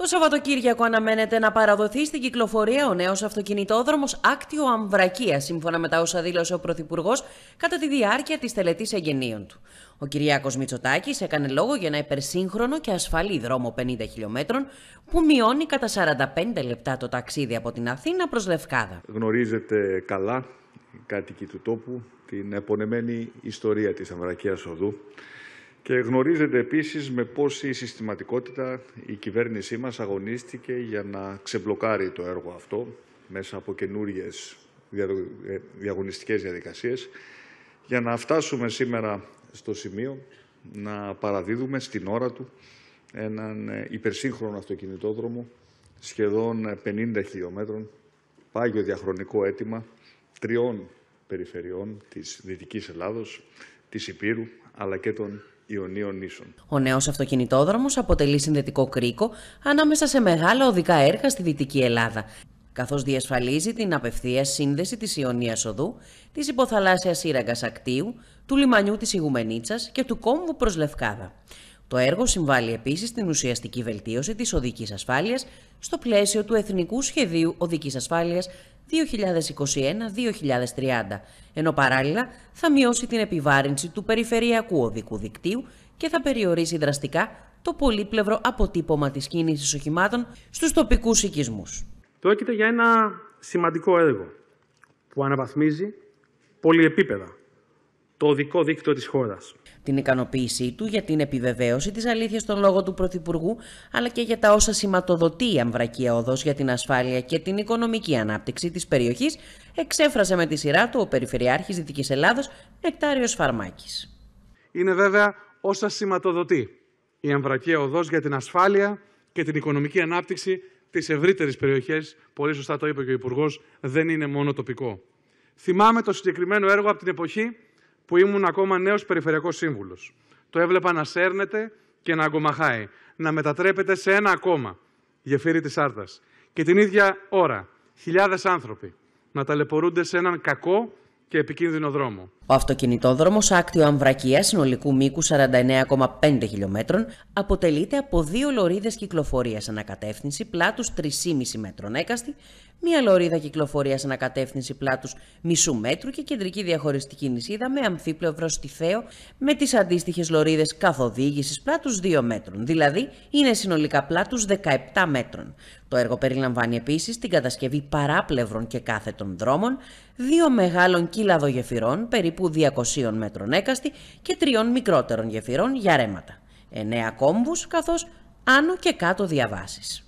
Το Σαββατοκύριακο αναμένεται να παραδοθεί στην κυκλοφορία ο νέος αυτοκινητόδρομος Άκτιο Αμβρακία, σύμφωνα με τα όσα δήλωσε ο Πρωθυπουργός κατά τη διάρκεια της τελετής εγγενείων του. Ο Κυριάκος Μητσοτάκης έκανε λόγο για ένα υπερσύγχρονο και ασφαλή δρόμο 50 χιλιόμετρων που μειώνει κατά 45 λεπτά το ταξίδι από την Αθήνα προς Λευκάδα. Γνωρίζετε καλά, κάτοικοι του τόπου, την επονεμένη ιστορία της Αμβρακίας Οδού και γνωρίζετε επίσης με πόση συστηματικότητα η κυβέρνησή μας αγωνίστηκε για να ξεμπλοκάρει το έργο αυτό μέσα από καινούριες ε, διαγωνιστικές διαδικασίες για να φτάσουμε σήμερα στο σημείο να παραδίδουμε στην ώρα του έναν ε, υπερσύγχρονο αυτοκινητόδρομο σχεδόν 50 ε, χιλιόμετρων, πάγιο διαχρονικό αίτημα τριών περιφερειών της Δυτικής Ελλάδος, της Υπήρου αλλά και των ο νέος αυτοκινητόδρομος αποτελεί συνδετικό κρίκο ανάμεσα σε μεγάλα οδικά έργα στη Δυτική Ελλάδα, καθώς διασφαλίζει την απευθείας σύνδεση της Ιωνίας Οδού, της υποθαλάσσιας σύραγγας Ακτίου, του λιμανιού της Ιγουμενίτσας και του κόμβου προς Λευκάδα. Το έργο συμβάλλει επίσης στην ουσιαστική βελτίωση της οδικής ασφάλειας στο πλαίσιο του Εθνικού Σχεδίου Οδικής Ασφάλειας 2021-2030, ενώ παράλληλα θα μειώσει την επιβάρυνση του περιφερειακού οδικού δικτύου και θα περιορίσει δραστικά το πολύπλευρο αποτύπωμα της κίνησης οχημάτων στους τοπικούς οικισμούς. Πρόκειται για ένα σημαντικό έργο που αναβαθμίζει πολυεπίπεδα το οδικό δίκτυο της χώρας. Την ικανοποίησή του για την επιβεβαίωση της αλήθειας των λόγων του Πρωθυπουργού, αλλά και για τα όσα σηματοδοτεί η Αμβρακία Οδός για την ασφάλεια και την οικονομική ανάπτυξη της περιοχής, εξέφρασε με τη σειρά του ο Περιφερειάρχης Δυτικής Ελλάδος, Νεκτάριος Φαρμάκης. Είναι βέβαια όσα σηματοδοτεί η Αμβρακία Οδός για την ασφάλεια και την οικονομική ανάπτυξη της ευρύτερης περιοχής, πολύ σωστά το είπε και ο Υπουργός, δεν είναι μόνο τοπικό. Θυμάμαι το συγκεκριμένο έργο από την εποχή που ήμουν ακόμα νέος περιφερειακός σύμβουλος. Το έβλεπα να σέρνεται και να αγκομαχάει, να μετατρέπεται σε ένα ακόμα γεφύρι της Άρτα. Και την ίδια ώρα, χιλιάδες άνθρωποι να ταλαιπωρούνται σε έναν κακό και επικίνδυνο δρόμο. Ο αυτοκινητόδρομος Άκτιο Αμβρακίας συνολικού μήκους 49,5 χιλιόμετρων αποτελείται από δύο λωρίδες κυκλοφορίας ανακατεύθυνση πλάτους 3,5 μέτρων έκαστη, μία λωρίδα κυκλοφορίας ανακατεύθυνση πλάτους μισού μέτρου και κεντρική διαχωριστική νησίδα με αμφίπλευρο στιθέο με τις αντίστοιχες λωρίδες καθοδήγησης πλάτους 2 μέτρων, δηλαδή είναι συνολικά πλάτους 17 μέτρων. Το έργο περιλαμβάνει επίσης την κατασκευή παράπλευρων και κάθετων δρόμων, δύο μεγάλων κύλαδο γεφυρών περίπου περίπου 200 μέτρων έκαστη και τριών μικρότερων γεφυρών για ρέματα, 9 κόμβους καθώς άνω και κάτω διαβάσεις.